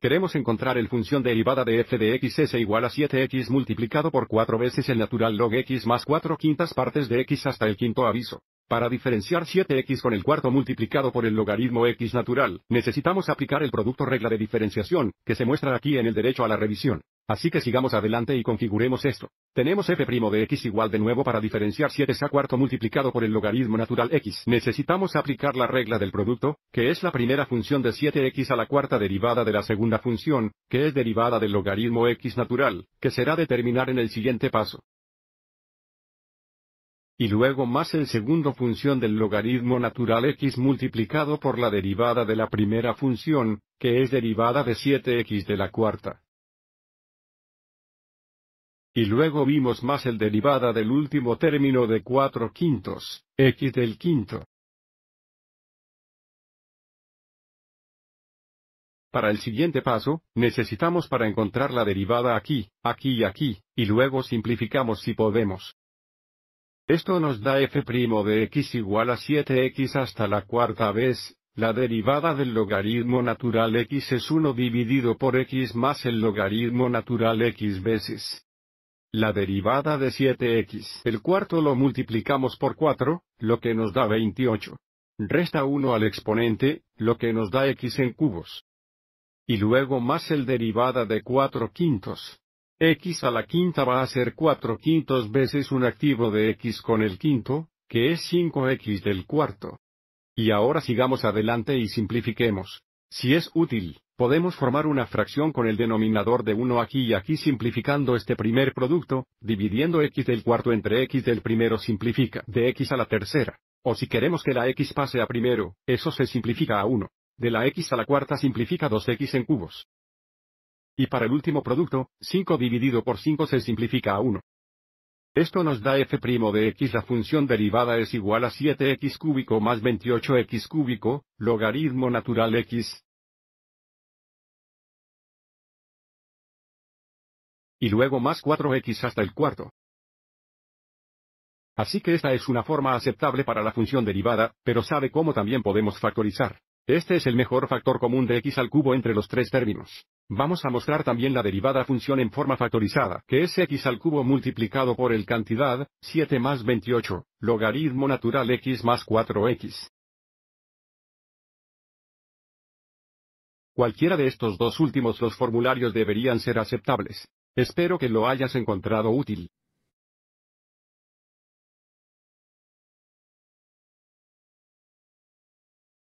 queremos encontrar el función derivada de f de x es igual a 7x multiplicado por 4 veces el natural log x más 4 quintas partes de x hasta el quinto aviso. Para diferenciar 7x con el cuarto multiplicado por el logaritmo x natural, necesitamos aplicar el producto regla de diferenciación, que se muestra aquí en el derecho a la revisión. Así que sigamos adelante y configuremos esto. Tenemos f' de x igual de nuevo para diferenciar 7 a cuarto multiplicado por el logaritmo natural x. Necesitamos aplicar la regla del producto, que es la primera función de 7x a la cuarta derivada de la segunda función, que es derivada del logaritmo x natural, que será determinar en el siguiente paso. Y luego más el segundo función del logaritmo natural x multiplicado por la derivada de la primera función, que es derivada de 7x de la cuarta y luego vimos más el derivada del último término de cuatro quintos, x del quinto. Para el siguiente paso, necesitamos para encontrar la derivada aquí, aquí y aquí, y luego simplificamos si podemos. Esto nos da f' de x igual a 7x hasta la cuarta vez, la derivada del logaritmo natural x es 1 dividido por x más el logaritmo natural x veces. La derivada de 7x, el cuarto lo multiplicamos por 4, lo que nos da 28. Resta 1 al exponente, lo que nos da x en cubos. Y luego más el derivada de 4 quintos. x a la quinta va a ser 4 quintos veces un activo de x con el quinto, que es 5x del cuarto. Y ahora sigamos adelante y simplifiquemos. Si es útil, podemos formar una fracción con el denominador de 1 aquí y aquí simplificando este primer producto, dividiendo x del cuarto entre x del primero simplifica de x a la tercera. O si queremos que la x pase a primero, eso se simplifica a 1. De la x a la cuarta simplifica 2x en cubos. Y para el último producto, 5 dividido por 5 se simplifica a 1. Esto nos da f' de x. La función derivada es igual a 7x cúbico más 28x cúbico, logaritmo natural x. Y luego más 4x hasta el cuarto. Así que esta es una forma aceptable para la función derivada, pero sabe cómo también podemos factorizar. Este es el mejor factor común de x al cubo entre los tres términos. Vamos a mostrar también la derivada función en forma factorizada, que es x al cubo multiplicado por el cantidad, 7 más 28, logaritmo natural x más 4x. Cualquiera de estos dos últimos los formularios deberían ser aceptables. Espero que lo hayas encontrado útil.